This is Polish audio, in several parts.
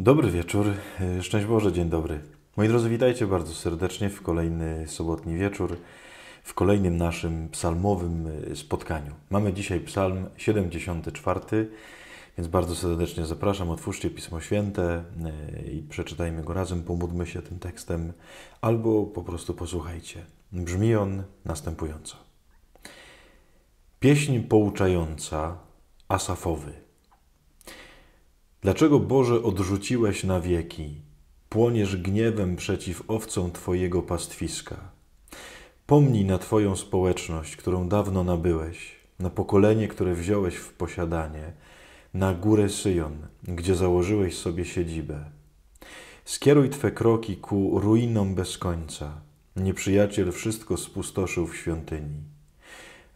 Dobry wieczór, e, szczęść Boże, dzień dobry. Moi drodzy, witajcie bardzo serdecznie w kolejny sobotni wieczór, w kolejnym naszym psalmowym e, spotkaniu. Mamy dzisiaj psalm 74, więc bardzo serdecznie zapraszam, otwórzcie Pismo Święte e, i przeczytajmy go razem, pomódlmy się tym tekstem, albo po prostu posłuchajcie. Brzmi on następująco. Pieśń pouczająca Asafowy – Dlaczego Boże odrzuciłeś na wieki? Płoniesz gniewem przeciw owcom Twojego pastwiska. Pomnij na Twoją społeczność, którą dawno nabyłeś, na pokolenie, które wziąłeś w posiadanie, na górę Syjon, gdzie założyłeś sobie siedzibę. Skieruj Twe kroki ku ruinom bez końca. Nieprzyjaciel wszystko spustoszył w świątyni.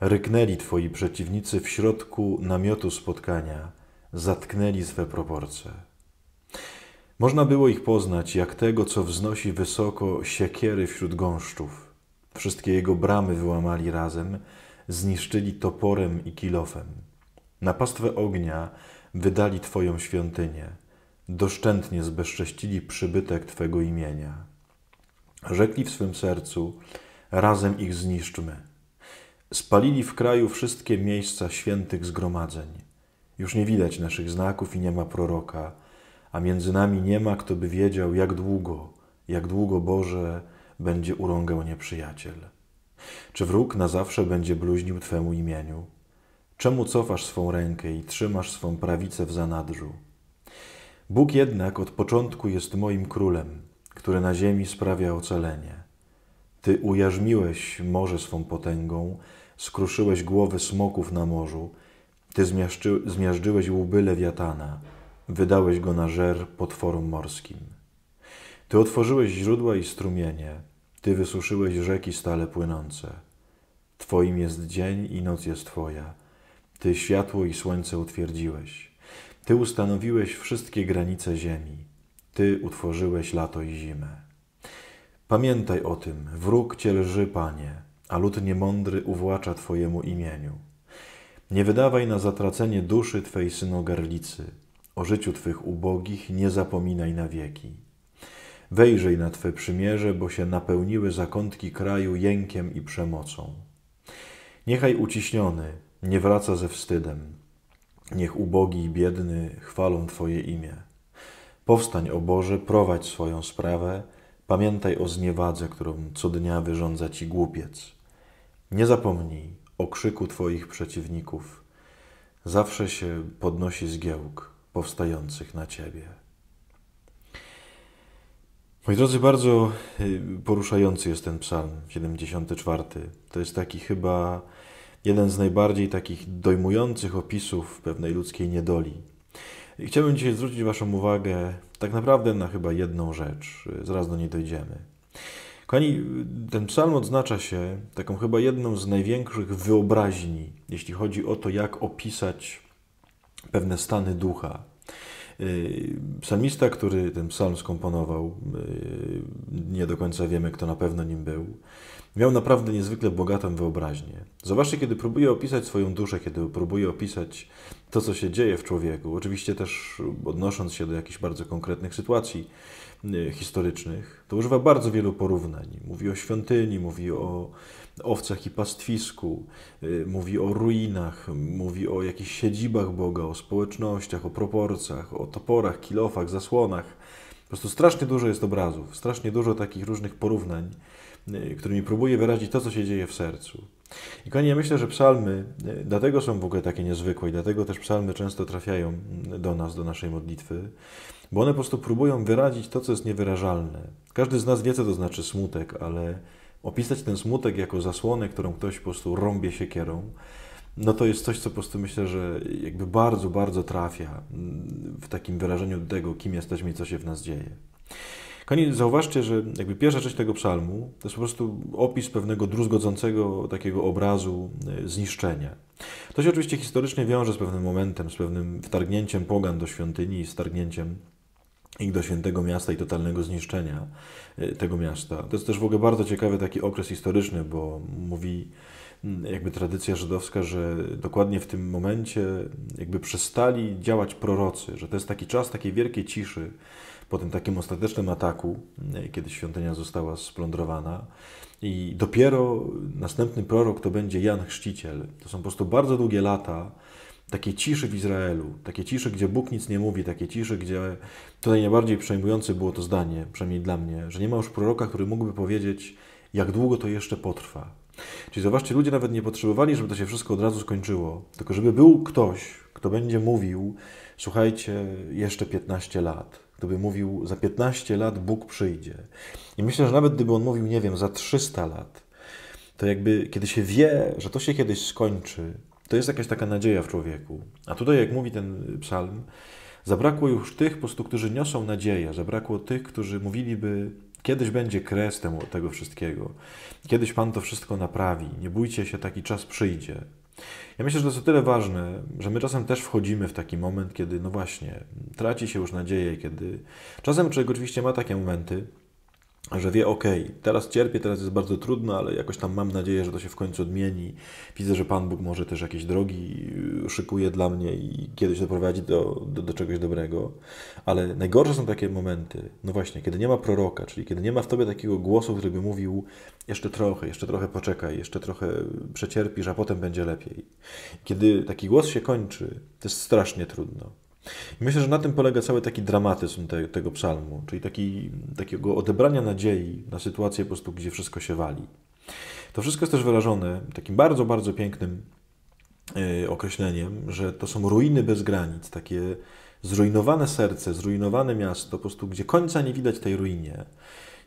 Ryknęli Twoi przeciwnicy w środku namiotu spotkania – zatknęli swe proporcje. Można było ich poznać jak tego, co wznosi wysoko siekiery wśród gąszczów. Wszystkie jego bramy wyłamali razem, zniszczyli toporem i kilofem. Na pastwę ognia wydali Twoją świątynię, doszczętnie zbezcześcili przybytek Twego imienia. Rzekli w swym sercu, razem ich zniszczmy. Spalili w kraju wszystkie miejsca świętych zgromadzeń już nie widać naszych znaków i nie ma proroka, a między nami nie ma, kto by wiedział, jak długo, jak długo Boże będzie urągał nieprzyjaciel. Czy wróg na zawsze będzie bluźnił Twemu imieniu? Czemu cofasz swą rękę i trzymasz swą prawicę w zanadrzu? Bóg jednak od początku jest moim królem, który na ziemi sprawia ocalenie. Ty ujarzmiłeś morze swą potęgą, skruszyłeś głowy smoków na morzu, ty zmiażdży, zmiażdżyłeś łby lewiatana, wydałeś go na żer potworom morskim. Ty otworzyłeś źródła i strumienie, Ty wysuszyłeś rzeki stale płynące. Twoim jest dzień i noc jest Twoja. Ty światło i słońce utwierdziłeś. Ty ustanowiłeś wszystkie granice ziemi. Ty utworzyłeś lato i zimę. Pamiętaj o tym, wróg cię lży, Panie, a lud niemądry uwłacza Twojemu imieniu. Nie wydawaj na zatracenie duszy Twej synogarlicy. O życiu Twych ubogich nie zapominaj na wieki. Wejrzyj na Twe przymierze, bo się napełniły zakątki kraju jękiem i przemocą. Niechaj uciśniony nie wraca ze wstydem. Niech ubogi i biedny chwalą Twoje imię. Powstań, o Boże, prowadź swoją sprawę, pamiętaj o zniewadze, którą co dnia wyrządza Ci głupiec. Nie zapomnij, okrzyku Twoich przeciwników, zawsze się podnosi zgiełk powstających na Ciebie. Moi drodzy, bardzo y, poruszający jest ten psalm 74. To jest taki chyba jeden z najbardziej takich dojmujących opisów pewnej ludzkiej niedoli. I chciałbym dzisiaj zwrócić Waszą uwagę tak naprawdę na chyba jedną rzecz. Zaraz do niej dojdziemy. Kochani, ten psalm odznacza się taką chyba jedną z największych wyobraźni, jeśli chodzi o to, jak opisać pewne stany ducha. Y, psalmista, który ten psalm skomponował, y, nie do końca wiemy, kto na pewno nim był, miał naprawdę niezwykle bogatą wyobraźnię. Zobaczcie, kiedy próbuje opisać swoją duszę, kiedy próbuje opisać to, co się dzieje w człowieku, oczywiście też odnosząc się do jakichś bardzo konkretnych sytuacji, Y, historycznych, to używa bardzo wielu porównań. Mówi o świątyni, mówi o owcach i pastwisku, y, mówi o ruinach, mówi o jakichś siedzibach Boga, o społecznościach, o proporcjach, o toporach, kilofach, zasłonach. Po prostu strasznie dużo jest obrazów, strasznie dużo takich różnych porównań, y, którymi próbuje wyrazić to, co się dzieje w sercu. I kochani, ja myślę, że psalmy e, dlatego są w ogóle takie niezwykłe i dlatego też psalmy często trafiają mm, do nas, do naszej modlitwy, bo one po prostu próbują wyrazić to, co jest niewyrażalne. Każdy z nas wie, co to znaczy smutek, ale opisać ten smutek jako zasłonę, którą ktoś po prostu rąbie siekierą, no to jest coś, co po prostu myślę, że jakby bardzo, bardzo trafia mm, w takim wyrażeniu tego, kim jesteśmy i co się w nas dzieje. Kochani, zauważcie, że jakby pierwsza część tego psalmu to jest po prostu opis pewnego druzgodzącego takiego obrazu e, zniszczenia. To się oczywiście historycznie wiąże z pewnym momentem, z pewnym wtargnięciem pogan do świątyni, i wtargnięciem ich do świętego miasta i totalnego zniszczenia e, tego miasta. To jest też w ogóle bardzo ciekawy taki okres historyczny, bo mówi jakby tradycja żydowska, że dokładnie w tym momencie jakby przestali działać prorocy, że to jest taki czas takiej wielkiej ciszy, po tym takim ostatecznym ataku, e, kiedy świątynia została splądrowana. I dopiero następny prorok to będzie Jan Chrzciciel. To są po prostu bardzo długie lata takiej ciszy w Izraelu, takiej ciszy, gdzie Bóg nic nie mówi, takiej ciszy, gdzie tutaj najbardziej przejmujące było to zdanie, przynajmniej dla mnie, że nie ma już proroka, który mógłby powiedzieć, jak długo to jeszcze potrwa. Czyli zobaczcie, ludzie nawet nie potrzebowali, żeby to się wszystko od razu skończyło, tylko żeby był ktoś, kto będzie mówił, słuchajcie, jeszcze 15 lat, Gdyby mówił za 15 lat Bóg przyjdzie. I myślę, że nawet gdyby on mówił, nie wiem, za 300 lat, to jakby kiedy się wie, że to się kiedyś skończy, to jest jakaś taka nadzieja w człowieku. A tutaj, jak mówi ten psalm, zabrakło już tych po prostu, którzy niosą nadzieję, zabrakło tych, którzy mówiliby, kiedyś będzie kres temu, tego wszystkiego, kiedyś Pan to wszystko naprawi, nie bójcie się, taki czas przyjdzie. Ja myślę, że to jest o tyle ważne, że my czasem też wchodzimy w taki moment, kiedy, no właśnie, traci się już nadzieję, kiedy czasem człowiek oczywiście ma takie momenty, że wie, ok, teraz cierpię, teraz jest bardzo trudno, ale jakoś tam mam nadzieję, że to się w końcu odmieni. Widzę, że Pan Bóg może też jakieś drogi y, szykuje dla mnie i kiedyś doprowadzi do, do, do, czegoś dobrego. Ale najgorsze są takie momenty, no właśnie, kiedy nie ma proroka, czyli kiedy nie ma w Tobie takiego głosu, który by mówił jeszcze trochę, jeszcze trochę poczekaj, jeszcze trochę przecierpisz, a potem będzie lepiej. Kiedy taki głos się kończy, to jest strasznie trudno. Myślę, że na tym polega cały taki dramatyzm te, tego psalmu, czyli taki, takiego odebrania nadziei na sytuację po prostu, gdzie wszystko się wali. To wszystko jest też wyrażone takim bardzo, bardzo pięknym y, określeniem, że to są ruiny bez granic, takie zrujnowane serce, zrujnowane miasto, po prostu gdzie końca nie widać tej ruinie.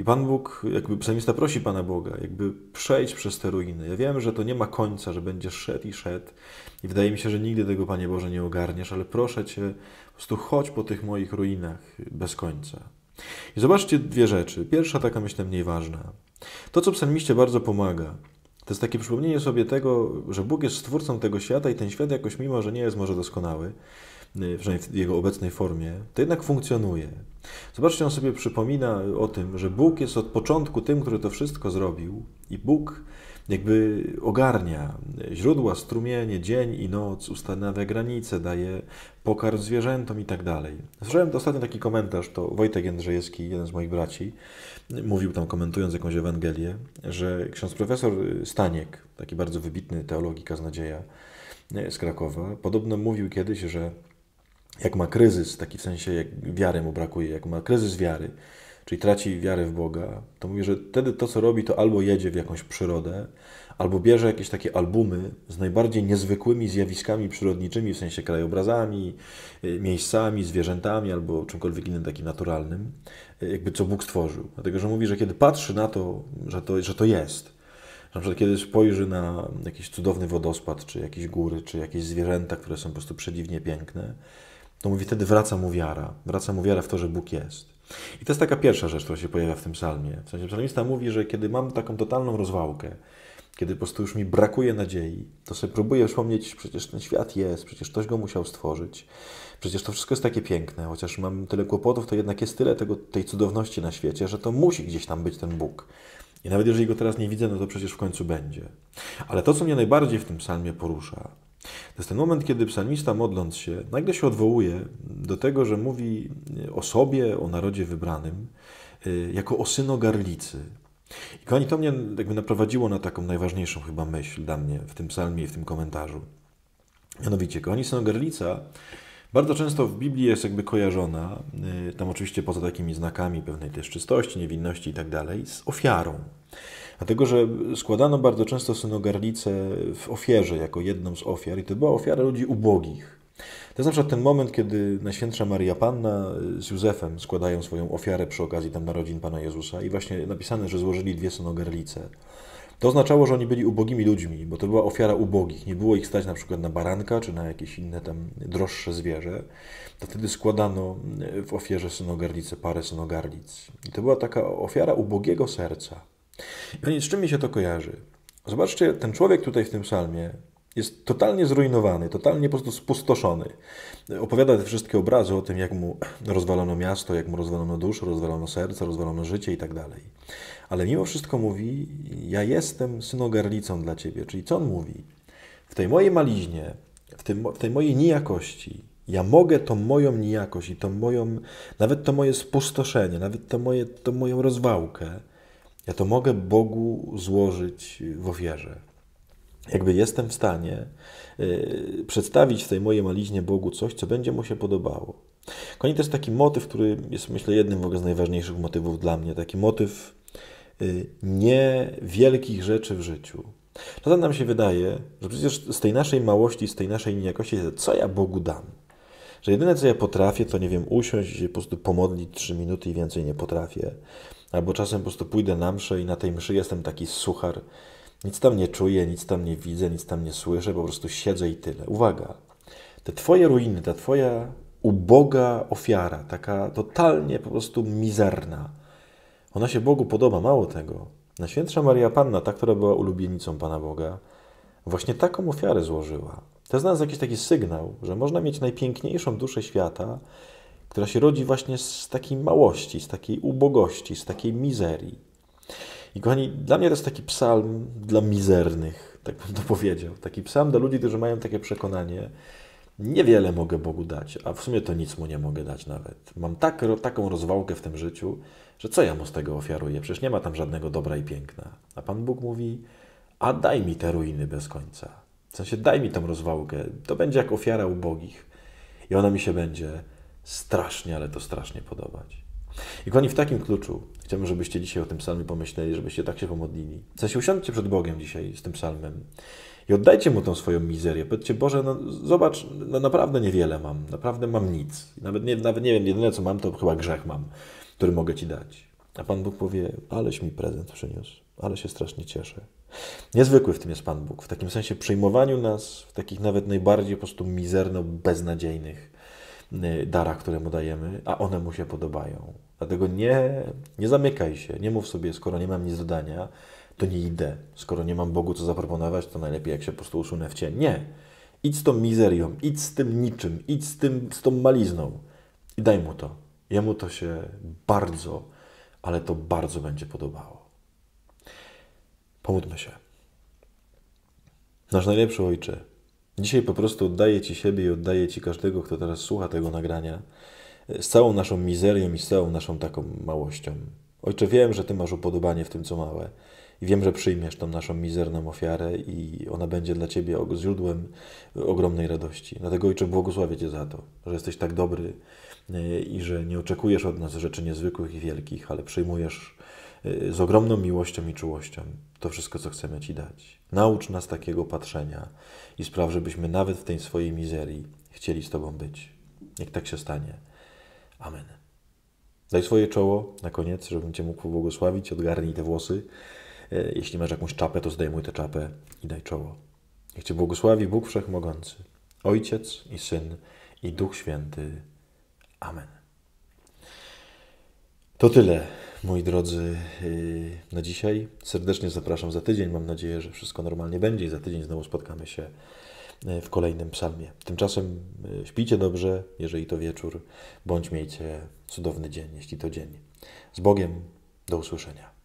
I Pan Bóg, jakby psalmista prosi Pana Boga, jakby przejdź przez te ruiny. Ja wiem, że to nie ma końca, że będziesz szedł i szedł i wydaje mi się, że nigdy tego, Panie Boże, nie ogarniesz, ale proszę Cię, po prostu chodź po tych moich ruinach bez końca. I zobaczcie dwie rzeczy. Pierwsza taka, myślę, mniej ważna. To, co psalmiście bardzo pomaga, to jest takie przypomnienie sobie tego, że Bóg jest stwórcą tego świata i ten świat jakoś, mimo że nie jest może doskonały, Y, przynajmniej w jego obecnej formie, to jednak funkcjonuje. Zobaczcie, on sobie przypomina o tym, że Bóg jest od początku tym, który to wszystko zrobił, i Bóg jakby ogarnia źródła, strumienie, dzień i noc, ustanawia granice, daje pokarm zwierzętom i tak dalej. Słyszałem ostatnio taki komentarz, to Wojtek Jędrzejewski, jeden z moich braci, mówił tam komentując jakąś Ewangelię, że ksiądz profesor Staniek, taki bardzo wybitny teologika z nadzieja z Krakowa, podobno mówił kiedyś, że jak ma kryzys, taki w sensie jak wiary mu brakuje, jak ma kryzys wiary, czyli traci wiarę w Boga, to mówi, że wtedy to, co robi, to albo jedzie w jakąś przyrodę, albo bierze jakieś takie albumy z najbardziej niezwykłymi zjawiskami przyrodniczymi, w sensie krajobrazami, y, miejscami, zwierzętami, albo czymkolwiek innym takim naturalnym, y, jakby co Bóg stworzył. Dlatego, że mówi, że kiedy patrzy na to, że to, że to jest, na przykład kiedy spojrzy na jakiś cudowny wodospad, czy jakieś góry, czy jakieś zwierzęta, które są po prostu przedziwnie piękne, to mówi, wtedy wraca mu wiara. Wraca mu wiara w to, że Bóg jest. I to jest taka pierwsza rzecz, która się pojawia w tym psalmie. W sensie psalmista mówi, że kiedy mam taką totalną rozwałkę, kiedy po prostu już mi brakuje nadziei, to sobie próbuję wspomnieć, przecież ten świat jest, przecież ktoś go musiał stworzyć, przecież to wszystko jest takie piękne, chociaż mam tyle kłopotów, to jednak jest tyle tego, tej cudowności na świecie, że to musi gdzieś tam być ten Bóg. I nawet jeżeli go teraz nie widzę, no to przecież w końcu będzie. Ale to, co mnie najbardziej w tym psalmie porusza, to jest ten moment, kiedy psalmista modląc się, nagle się odwołuje do tego, że mówi o sobie, o narodzie wybranym, y, jako o syno garlicy. I kochani, to mnie jakby naprowadziło na taką najważniejszą chyba myśl dla mnie w tym psalmie i w tym komentarzu. Mianowicie, kochani, garlica bardzo często w Biblii jest jakby kojarzona, y, tam oczywiście poza takimi znakami pewnej też czystości, niewinności i tak dalej, z ofiarą. Dlatego, że składano bardzo często synogarlice w ofierze, jako jedną z ofiar, i to była ofiara ludzi ubogich. To jest ten moment, kiedy Najświętsza Maria Panna z Józefem składają swoją ofiarę przy okazji tam narodzin Pana Jezusa i właśnie napisane, że złożyli dwie synogarlice. To oznaczało, że oni byli ubogimi ludźmi, bo to była ofiara ubogich. Nie było ich stać na przykład na baranka czy na jakieś inne tam droższe zwierzę. To wtedy składano w ofierze synogarlice parę synogarlic. I to była taka ofiara ubogiego serca. I z czym mi się to kojarzy? Zobaczcie, ten człowiek tutaj w tym psalmie jest totalnie zrujnowany, totalnie po prostu spustoszony. Opowiada te wszystkie obrazy o tym, jak mu rozwalono miasto, jak mu rozwalono duszę, rozwalono serce, rozwalono życie i tak dalej. Ale mimo wszystko mówi, ja jestem synogarlicą dla Ciebie. Czyli co on mówi? W tej mojej maliźnie, w, tym, w tej mojej nijakości, ja mogę tą moją nijakość i tą moją, nawet to moje spustoszenie, nawet to moje, tą moją rozwałkę ja to mogę Bogu złożyć w ofierze. Jakby jestem w stanie y, przedstawić w tej mojej maliźnie Bogu coś, co będzie mu się podobało. Koni taki motyw, który jest myślę jednym w ogóle z najważniejszych motywów dla mnie, taki motyw y, niewielkich rzeczy w życiu. Czasem no nam się wydaje, że przecież z tej naszej małości, z tej naszej niejakości, co ja Bogu dam? Że jedyne, co ja potrafię, to nie wiem, usiąść i po prostu pomodlić trzy minuty i więcej nie potrafię. Albo czasem po prostu pójdę na mszę i na tej mszy jestem taki suchar. Nic tam nie czuję, nic tam nie widzę, nic tam nie słyszę, po prostu siedzę i tyle. Uwaga! Te Twoje ruiny, ta Twoja uboga ofiara, taka totalnie po prostu mizerna, ona się Bogu podoba, mało tego. Najświętsza Maria Panna, ta, która była ulubienicą Pana Boga, właśnie taką ofiarę złożyła. To jest dla nas jakiś taki sygnał, że można mieć najpiękniejszą duszę świata, która się rodzi właśnie z takiej małości, z takiej ubogości, z takiej mizerii. I kochani, dla mnie to jest taki psalm dla mizernych, tak bym to powiedział. Taki psalm dla ludzi, którzy mają takie przekonanie, niewiele mogę Bogu dać, a w sumie to nic Mu nie mogę dać nawet. Mam tak, taką rozwałkę w tym życiu, że co ja Mu z tego ofiaruję? Przecież nie ma tam żadnego dobra i piękna. A Pan Bóg mówi, a daj mi te ruiny bez końca. W sensie daj mi tą rozwałkę. To będzie jak ofiara ubogich. I ona mi się będzie strasznie, ale to strasznie podobać. I kochani, w takim kluczu chciałbym, żebyście dzisiaj o tym psalmie pomyśleli, żebyście tak się pomodlili. W sensie usiądźcie przed Bogiem dzisiaj z tym psalmem i oddajcie Mu tą swoją mizerię. Powiedzcie, Boże, no zobacz, no naprawdę niewiele mam, naprawdę mam nic. Nawet nie, nawet nie wiem, jedyne co mam to chyba grzech mam, który mogę Ci dać. A Pan Bóg powie, aleś mi prezent przyniósł, ale się strasznie cieszę. Niezwykły w tym jest Pan Bóg, w takim sensie przyjmowaniu nas, w takich nawet najbardziej po prostu mizerno beznadziejnych Y, dara, które mu dajemy, a one mu się podobają. Dlatego nie, nie zamykaj się, nie mów sobie, skoro nie mam nic do dania, to nie idę. Skoro nie mam Bogu co zaproponować, to najlepiej jak się po prostu usunę w cień. Nie. Idź z tą mizerią, idź z tym niczym, idź z, tym, z tą malizną i daj mu to. Jemu to się bardzo, ale to bardzo będzie podobało. Pomódlmy się. Nasz najlepszy Ojcze, Dzisiaj po prostu oddaję Ci siebie i oddaję Ci każdego, kto teraz słucha tego nagrania, e, z całą naszą mizerią i z całą naszą taką małością. Ojcze, wiem, że Ty masz upodobanie w tym, co małe. I wiem, że przyjmiesz tą naszą mizerną ofiarę i ona będzie dla Ciebie źródłem e, ogromnej radości. Dlatego, Ojcze, błogosławię Cię za to, że jesteś tak dobry e, i że nie oczekujesz od nas rzeczy niezwykłych i wielkich, ale przyjmujesz z ogromną miłością i czułością to wszystko, co chcemy Ci dać. Naucz nas takiego patrzenia i spraw, żebyśmy nawet w tej swojej mizerii chcieli z Tobą być. Niech tak się stanie. Amen. Daj swoje czoło na koniec, żebym Cię mógł pobłogosławić. Odgarnij te włosy. E, jeśli masz jakąś czapę, to zdejmuj tę czapę i daj czoło. Niech Cię błogosławi Bóg Wszechmogący, Ojciec i Syn i Duch Święty. Amen. To tyle moi drodzy, y, na dzisiaj. Serdecznie zapraszam za tydzień. Mam nadzieję, że wszystko normalnie będzie i za tydzień znowu spotkamy się y, w kolejnym psalmie. Tymczasem y, śpijcie dobrze, jeżeli to wieczór, bądź miejcie cudowny dzień, jeśli to dzień. Z Bogiem, do usłyszenia.